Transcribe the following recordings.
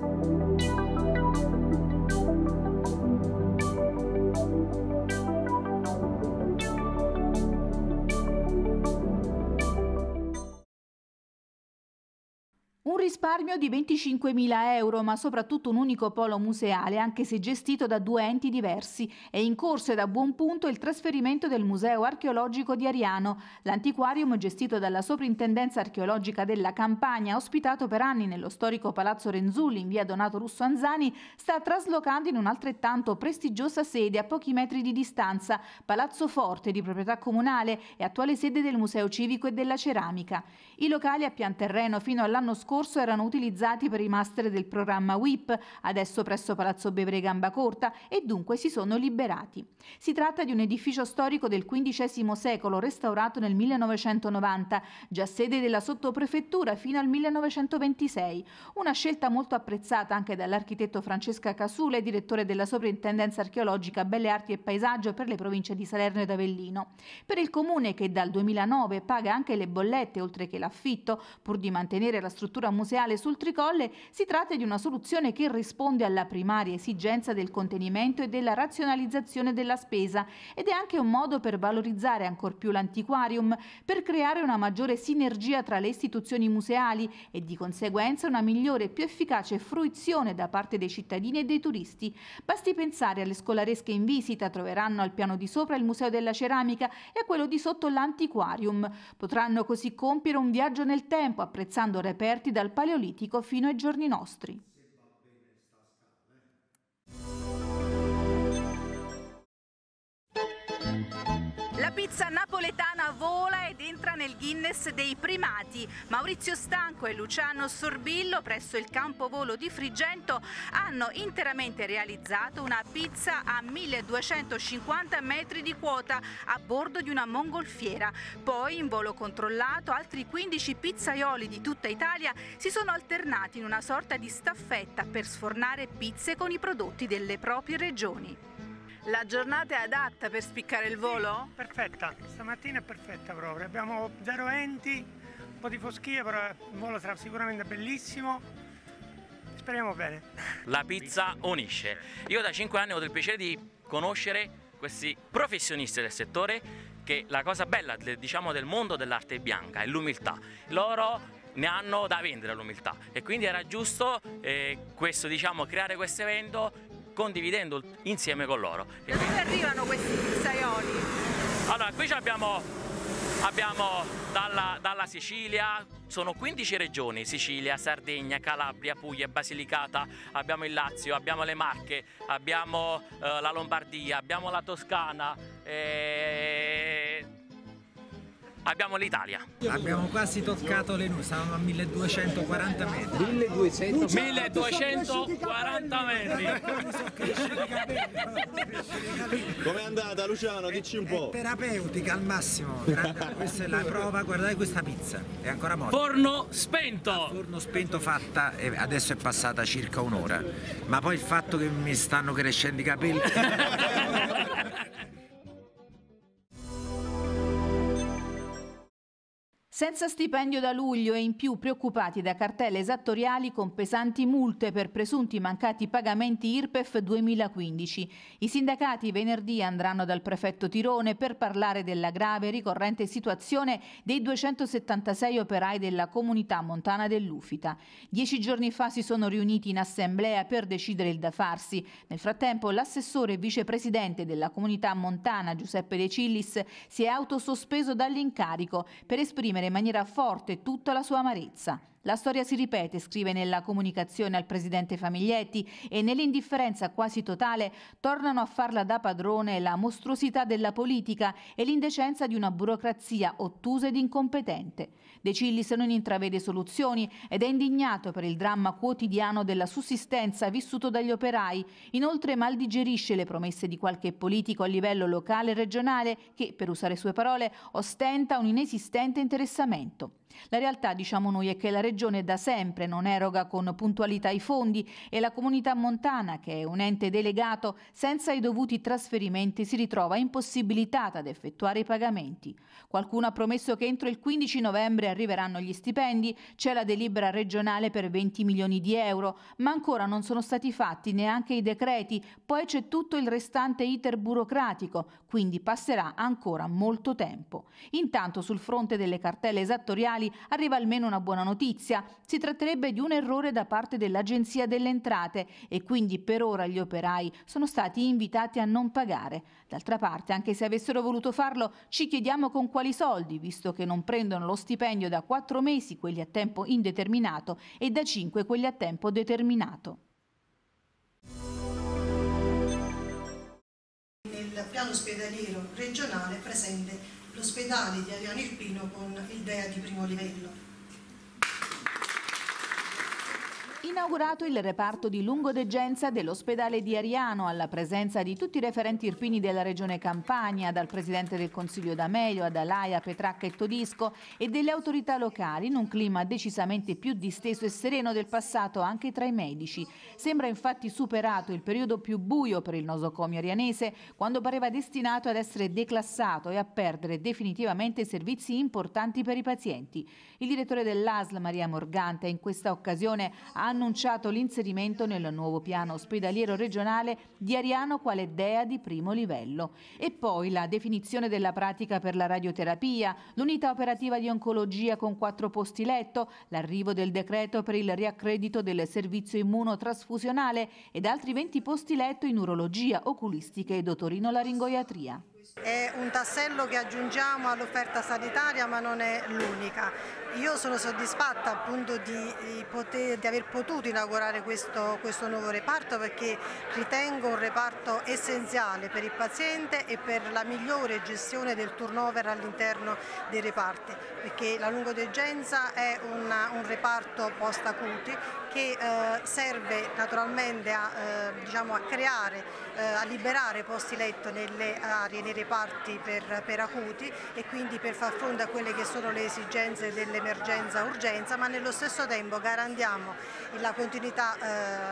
Thank you. risparmio di 25.000 euro, ma soprattutto un unico polo museale, anche se gestito da due enti diversi. È in corso e da buon punto il trasferimento del Museo archeologico di Ariano. L'antiquarium, gestito dalla Soprintendenza archeologica della Campania, ospitato per anni nello storico Palazzo Renzulli in via Donato Russo Anzani, sta traslocando in un'altrettanto prestigiosa sede a pochi metri di distanza, Palazzo Forte di proprietà comunale e attuale sede del Museo Civico e della Ceramica. I locali a pian terreno fino all'anno scorso scorso erano utilizzati per i master del programma WIP, adesso presso Palazzo Bevere Gambacorta, e dunque si sono liberati. Si tratta di un edificio storico del XV secolo, restaurato nel 1990, già sede della sottoprefettura fino al 1926. Una scelta molto apprezzata anche dall'architetto Francesca Casule, direttore della Sovrintendenza Archeologica Belle Arti e Paesaggio per le province di Salerno ed Avellino. Per il comune che dal 2009 paga anche le bollette oltre che l'affitto, pur di mantenere la struttura museale museale sul Tricolle, si tratta di una soluzione che risponde alla primaria esigenza del contenimento e della razionalizzazione della spesa ed è anche un modo per valorizzare ancor più l'antiquarium, per creare una maggiore sinergia tra le istituzioni museali e di conseguenza una migliore e più efficace fruizione da parte dei cittadini e dei turisti. Basti pensare alle scolaresche in visita, troveranno al piano di sopra il Museo della Ceramica e a quello di sotto l'antiquarium. Potranno così compiere un viaggio nel tempo, apprezzando reperti dal Paleolitico fino ai giorni nostri. pizza napoletana vola ed entra nel Guinness dei primati. Maurizio Stanco e Luciano Sorbillo presso il campo volo di Frigento hanno interamente realizzato una pizza a 1250 metri di quota a bordo di una mongolfiera. Poi in volo controllato altri 15 pizzaioli di tutta Italia si sono alternati in una sorta di staffetta per sfornare pizze con i prodotti delle proprie regioni. La giornata è adatta per spiccare il volo? Sì, perfetta, stamattina è perfetta proprio. Abbiamo zero enti, un po' di foschia, però il volo sarà sicuramente bellissimo. Speriamo bene. La pizza unisce. Io da 5 anni ho avuto il piacere di conoscere questi professionisti del settore che la cosa bella diciamo, del mondo dell'arte bianca è l'umiltà. Loro ne hanno da vendere l'umiltà e quindi era giusto eh, questo, diciamo, creare questo evento condividendo insieme con loro. Da dove arrivano questi pizzaioli? Allora, qui abbiamo, abbiamo dalla, dalla Sicilia, sono 15 regioni, Sicilia, Sardegna, Calabria, Puglia, Basilicata, abbiamo il Lazio, abbiamo le Marche, abbiamo eh, la Lombardia, abbiamo la Toscana, eh, abbiamo l'Italia. Abbiamo quasi toccato le nuvole, stavamo a 1240 metri. 1200... 1240 metri. Come è andata Luciano? Dici un po'. È terapeutica al massimo. questa è la prova, guardate questa pizza, è ancora morta. Forno spento. A forno spento fatta, adesso è passata circa un'ora, ma poi il fatto che mi stanno crescendo i capelli... Senza stipendio da luglio e in più preoccupati da cartelle esattoriali con pesanti multe per presunti mancati pagamenti IRPEF 2015. I sindacati venerdì andranno dal prefetto Tirone per parlare della grave e ricorrente situazione dei 276 operai della comunità montana dell'Ufita. Dieci giorni fa si sono riuniti in assemblea per decidere il da farsi. Nel frattempo l'assessore e vicepresidente della comunità montana Giuseppe De Cillis si è autosospeso dall'incarico per esprimere esprimere in maniera forte tutta la sua amarezza. La storia si ripete, scrive nella comunicazione al presidente Famiglietti, e nell'indifferenza quasi totale tornano a farla da padrone la mostruosità della politica e l'indecenza di una burocrazia ottusa ed incompetente. De Cillis non intravede soluzioni ed è indignato per il dramma quotidiano della sussistenza vissuto dagli operai. Inoltre mal digerisce le promesse di qualche politico a livello locale e regionale che, per usare sue parole, ostenta un inesistente interessamento. La realtà, diciamo noi, è che la regione Regione da sempre non eroga con puntualità i fondi e la comunità montana, che è un ente delegato, senza i dovuti trasferimenti si ritrova impossibilitata ad effettuare i pagamenti. Qualcuno ha promesso che entro il 15 novembre arriveranno gli stipendi, c'è la delibera regionale per 20 milioni di euro, ma ancora non sono stati fatti neanche i decreti, poi c'è tutto il restante iter burocratico, quindi passerà ancora molto tempo. Intanto sul fronte delle cartelle esattoriali arriva almeno una buona notizia giustizia. Si tratterebbe di un errore da parte dell'Agenzia delle Entrate e quindi per ora gli operai sono stati invitati a non pagare. D'altra parte, anche se avessero voluto farlo, ci chiediamo con quali soldi, visto che non prendono lo stipendio da quattro mesi quelli a tempo indeterminato e da cinque, quelli a tempo determinato. Nel piano ospedaliero regionale presente l'ospedale di Ariano Irpino con il DEA di primo livello. Inaugurato il reparto di lungodeggenza dell'ospedale di Ariano alla presenza di tutti i referenti irpini della regione Campania, dal presidente del consiglio D'Amelio ad Alaia, Petracca e Todisco e delle autorità locali in un clima decisamente più disteso e sereno del passato anche tra i medici. Sembra infatti superato il periodo più buio per il nosocomio arianese quando pareva destinato ad essere declassato e a perdere definitivamente servizi importanti per i pazienti. Il direttore dell'ASL Maria Morgante in questa occasione ha annunciato l'inserimento nel nuovo piano ospedaliero regionale di Ariano quale DEA di primo livello. E poi la definizione della pratica per la radioterapia, l'unità operativa di oncologia con quattro posti letto, l'arrivo del decreto per il riaccredito del servizio immunotrasfusionale ed altri 20 posti letto in urologia, oculistica ed otorinolaringoiatria. È un tassello che aggiungiamo all'offerta sanitaria ma non è l'unica. Io sono soddisfatta appunto di, poter, di aver potuto inaugurare questo, questo, nuovo reparto perché ritengo un reparto essenziale per il paziente e per la migliore gestione del turnover all'interno dei reparti perché la lungodegenza è una, un reparto post acuti che eh, serve naturalmente a, eh, diciamo a creare, eh, a liberare posti letto nelle aree, nei reparti per, per, acuti e quindi per far fronte a quelle che sono le esigenze dell'emergenza-urgenza, ma nello stesso tempo garantiamo la continuità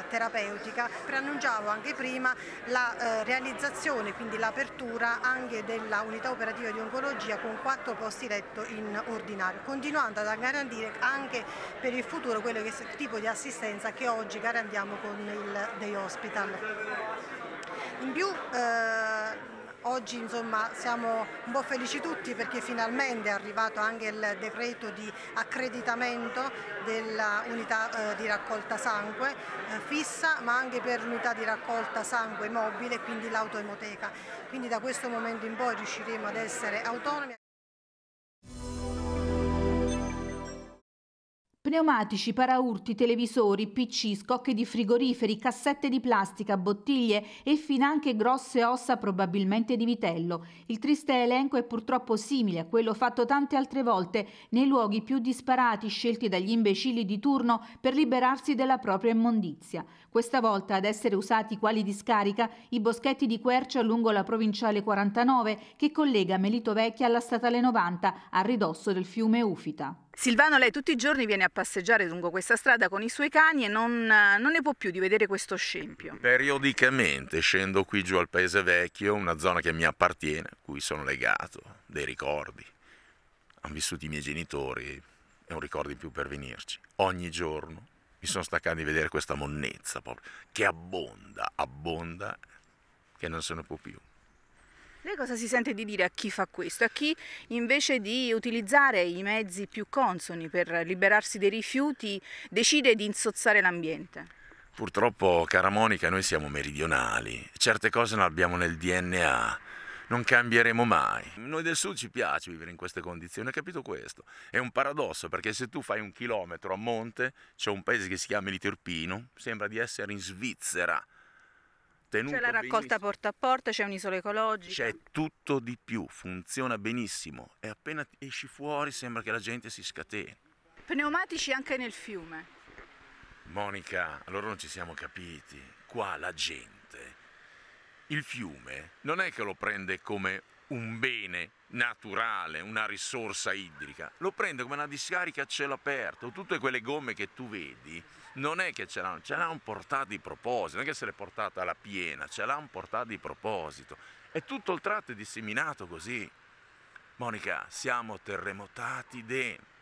eh, terapeutica. Preannunciavo anche prima la eh, realizzazione, quindi l'apertura anche della unità operativa di oncologia con quattro posti letto in ordinario, continuando a garantire anche per il futuro quello che tipo di assistenza assistenza che oggi garantiamo con il Day Hospital. In più eh, Oggi insomma, siamo un po' felici tutti perché finalmente è arrivato anche il decreto di accreditamento dell'unità eh, di raccolta sangue eh, fissa ma anche per l'unità di raccolta sangue mobile quindi l'autoemoteca. Quindi da questo momento in poi riusciremo ad essere autonomi. pneumatici, paraurti, televisori, pc, scocche di frigoriferi, cassette di plastica, bottiglie e fin anche grosse ossa probabilmente di vitello. Il triste elenco è purtroppo simile a quello fatto tante altre volte nei luoghi più disparati scelti dagli imbecilli di turno per liberarsi della propria immondizia. Questa volta ad essere usati quali discarica i boschetti di quercia lungo la provinciale 49 che collega Melito Vecchia alla statale 90 a ridosso del fiume Ufita. Silvano, lei tutti i giorni viene a passeggiare lungo questa strada con i suoi cani e non, eh, non, ne può più di vedere questo scempio. Periodicamente scendo qui giù al paese vecchio, una zona che mi appartiene, a cui sono legato, dei ricordi. Hanno vissuto i miei genitori, è un ricordo in più per venirci. Ogni giorno mi sono staccato di vedere questa monnezza proprio, che abbonda, abbonda, che non se ne può più. Lei cosa si sente di dire a chi fa questo? A chi invece di utilizzare i mezzi più consoni per liberarsi dei rifiuti decide di insozzare l'ambiente? Purtroppo, cara Monica, noi siamo meridionali, certe cose non abbiamo nel DNA, non cambieremo mai. Noi del sud ci piace vivere in queste condizioni, ho capito questo. È un paradosso perché se tu fai un chilometro a monte c'è un paese che si chiama Litirpino, sembra di essere in Svizzera sostenuto. C'è cioè, la raccolta porta a porta, c'è un'isola ecologica. C'è tutto di più, funziona benissimo e appena esci fuori sembra che la gente si scateni. Pneumatici anche nel fiume. Monica, allora non ci siamo capiti. Qua la gente, il fiume, non è che lo prende come un bene naturale, una risorsa idrica, lo prende come una discarica a cielo aperto. Tutte quelle gomme che tu vedi non è che ce l'hanno, ce l'ha un portato di proposito, non è che se l'è portata alla piena, ce l'ha un portato di proposito. E tutto il tratto è disseminato così. Monica, siamo terremotati dentro.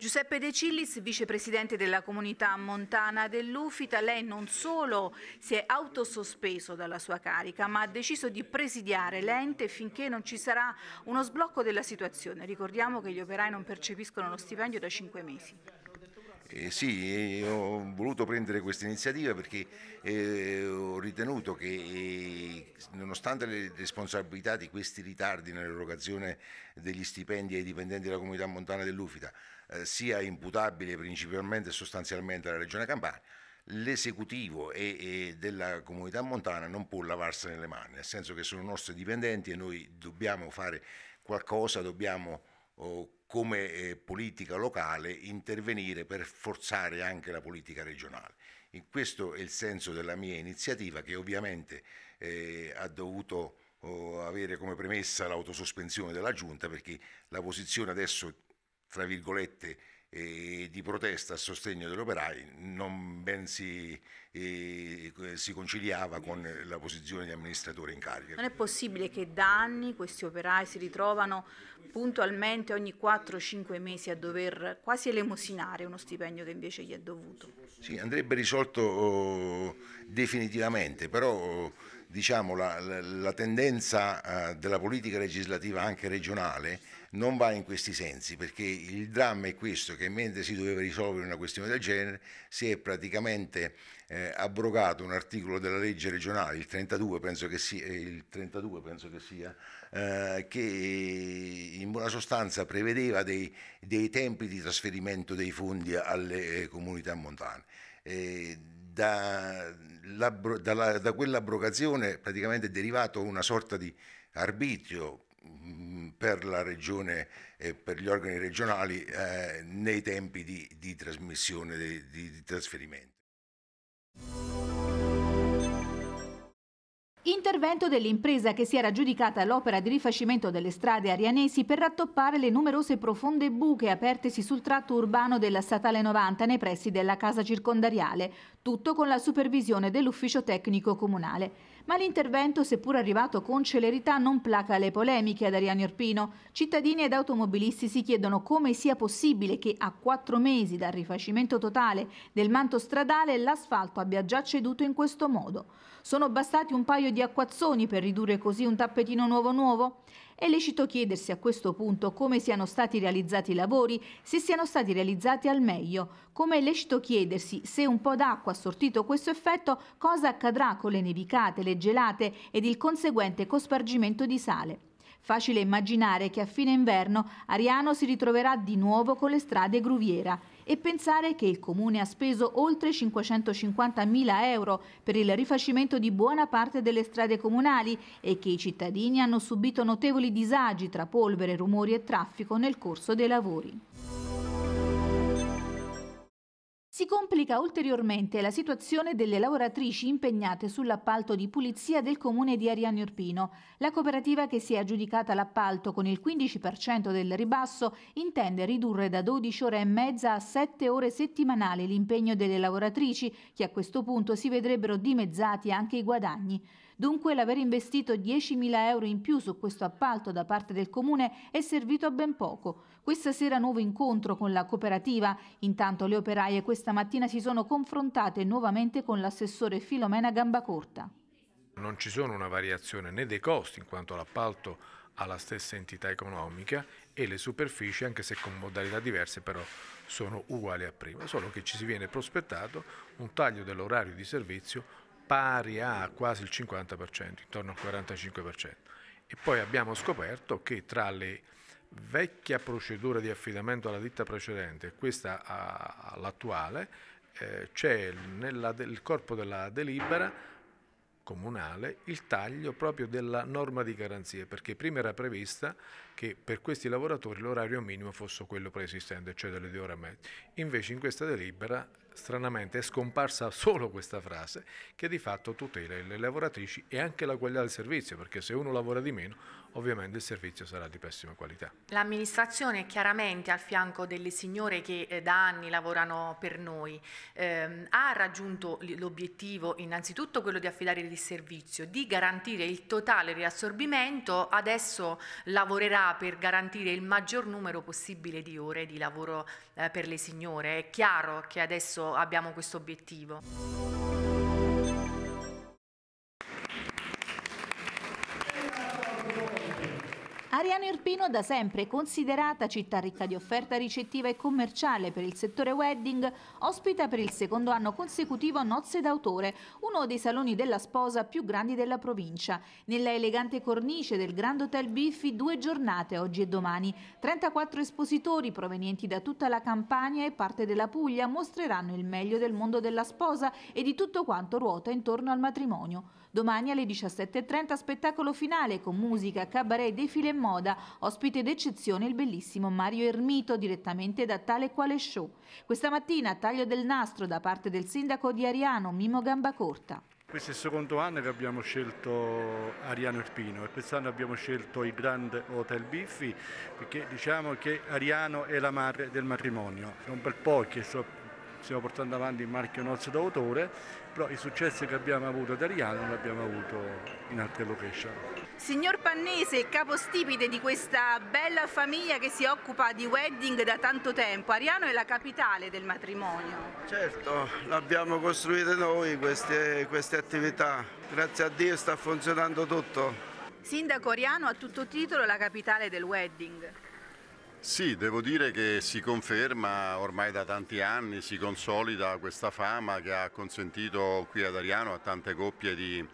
Giuseppe De Cillis, vicepresidente della comunità montana dell'Ufita, lei non solo si è autosospeso dalla sua carica, ma ha deciso di presidiare l'ente finché non ci sarà uno sblocco della situazione. Ricordiamo che gli operai non percepiscono lo stipendio da cinque mesi. Eh sì, eh, ho voluto prendere questa iniziativa perché eh, ho ritenuto che eh, nonostante le responsabilità di questi ritardi nell'erogazione degli stipendi ai dipendenti della comunità montana dell'Ufita, eh, sia imputabile principalmente e sostanzialmente alla Regione Campania, l'esecutivo e, e, della comunità montana non può lavarsene le mani, nel senso che sono nostri dipendenti e noi dobbiamo fare qualcosa, dobbiamo oh, come eh, politica locale intervenire per forzare anche la politica regionale. In questo è il senso della mia iniziativa che ovviamente eh, ha dovuto oh, avere come premessa l'autosospensione della Giunta perché la posizione adesso tra virgolette, eh, di protesta a sostegno degli operai non ben si, eh, si, conciliava con la posizione di amministratore in carica. Non è possibile che da anni questi operai si ritrovano puntualmente ogni 4-5 mesi a dover quasi elemosinare uno stipendio che invece gli è dovuto. Sì, andrebbe risolto oh, definitivamente, però... Oh, diciamo, la, la, la, tendenza eh, della politica legislativa anche regionale non va in questi sensi, perché il dramma è questo, che mentre si doveva risolvere una questione del genere, si è praticamente eh, abrogato un articolo della legge regionale, il 32 penso che sia, eh, penso che, sia eh, che, in buona sostanza prevedeva dei, dei, tempi di trasferimento dei fondi alle eh, comunità montane. Eh, da, la, da, la, da quell'abrogazione praticamente è derivato una sorta di arbitrio mm, per la regione e per gli organi regionali eh, nei tempi di, di trasmissione, di, di trasferimento. L'intervento dell'impresa che si era giudicata l'opera di rifacimento delle strade arianesi per rattoppare le numerose profonde buche apertesi sul tratto urbano della Statale 90 nei pressi della casa circondariale, tutto con la supervisione dell'ufficio tecnico comunale. Ma l'intervento, seppur arrivato con celerità, non placa le polemiche ad Ariani Orpino. Cittadini ed automobilisti si chiedono come sia possibile che a quattro mesi dal rifacimento totale del manto stradale l'asfalto abbia già ceduto in questo modo. Sono bastati un paio di acquazzoni per ridurre così un tappetino nuovo nuovo? È lecito chiedersi a questo punto come siano stati realizzati i lavori, se siano stati realizzati al meglio, come è lecito chiedersi se un po' d'acqua ha sortito questo effetto, cosa accadrà con le nevicate, le gelate ed il conseguente cospargimento di sale. Facile immaginare che a fine inverno Ariano si ritroverà di nuovo con le strade gruviera e pensare che il Comune ha speso oltre 550.000 euro per il rifacimento di buona parte delle strade comunali e che i cittadini hanno subito notevoli disagi tra polvere, rumori e traffico nel corso dei lavori. Si complica ulteriormente la situazione delle lavoratrici impegnate sull'appalto di pulizia del comune di Ariano Irpino. La cooperativa che si è aggiudicata l'appalto con il 15% del ribasso intende ridurre da 12 ore e mezza a 7 ore settimanali l'impegno delle lavoratrici, che a questo punto si vedrebbero dimezzati anche i guadagni. Dunque l'aver investito 10.000 euro in più su questo appalto da parte del Comune è servito a ben poco. Questa sera nuovo incontro con la cooperativa. Intanto le operaie questa mattina si sono confrontate nuovamente con l'assessore Filomena Gambacorta. Non ci sono una variazione né dei costi in quanto l'appalto ha la stessa entità economica e le superfici, anche se con modalità diverse, però sono uguali a prima, solo che ci si viene prospettato un taglio dell'orario di servizio pari a quasi il 50%, intorno al 45%. E poi abbiamo scoperto che tra le vecchia procedura di affidamento alla ditta precedente e questa all'attuale, eh, c'è nel corpo della delibera comunale il taglio proprio della norma di garanzia, perché prima era prevista che per questi lavoratori l'orario minimo fosse quello preesistente, cioè delle due ore e mezza. Invece in questa delibera stranamente è scomparsa solo questa frase che di fatto tutela le lavoratrici e anche la qualità del servizio, perché se uno lavora di meno ovviamente il servizio sarà di pessima qualità. L'amministrazione è chiaramente al fianco delle signore che eh, da anni lavorano per noi, eh, ha raggiunto l'obiettivo innanzitutto quello di affidare il servizio, di garantire il totale riassorbimento, adesso lavorerà per garantire il maggior numero possibile di ore di lavoro eh, per le signore. È chiaro che adesso abbiamo questo obiettivo. Ariano Irpino da sempre considerata città ricca di offerta ricettiva e commerciale per il settore wedding, ospita per il secondo anno consecutivo Nozze d'autore, uno dei saloni della sposa più grandi della provincia. Nella elegante cornice del Grand Hotel Biffi due giornate oggi e domani. 34 espositori provenienti da tutta la Campania e parte della Puglia mostreranno il meglio del mondo della sposa e di tutto quanto ruota intorno al matrimonio. Domani alle 17.30 spettacolo finale con musica, cabaret, defile e moda, ospite d'eccezione il bellissimo Mario Ermito direttamente da tale quale show. Questa mattina taglio del nastro da parte del sindaco di Ariano, Mimo Gambacorta. Questo è il secondo anno che abbiamo scelto Ariano Erpino e quest'anno abbiamo scelto il Grand Hotel Biffi perché diciamo che Ariano è la madre del matrimonio. È un bel po' che so stiamo portando avanti il marchio nostro d'autore, però i successi che abbiamo avuto ad Ariano non li abbiamo avuto in altre location. Signor Pannese, capostipite di questa bella famiglia che si occupa di wedding da tanto tempo, Ariano è la capitale del matrimonio. Certo, l'abbiamo costruita noi queste, queste attività, grazie a Dio sta funzionando tutto. Sindaco Ariano a tutto titolo la capitale del wedding. Sì, devo dire che si conferma ormai da tanti anni, si consolida questa fama che ha consentito qui ad Ariano a tante coppie di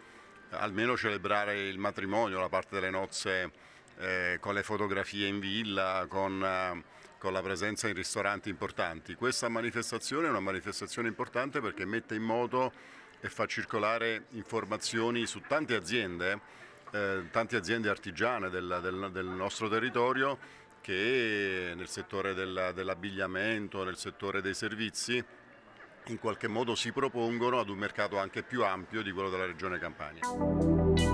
almeno celebrare il matrimonio, la parte delle nozze eh, con le fotografie in villa, con, eh, con la presenza in ristoranti importanti. Questa manifestazione è una manifestazione importante perché mette in moto e fa circolare informazioni su tante aziende, eh, tante aziende artigiane del, del, del nostro territorio che nel settore dell'abbigliamento, nel settore dei servizi, in qualche modo si propongono ad un mercato anche più ampio di quello della regione Campania.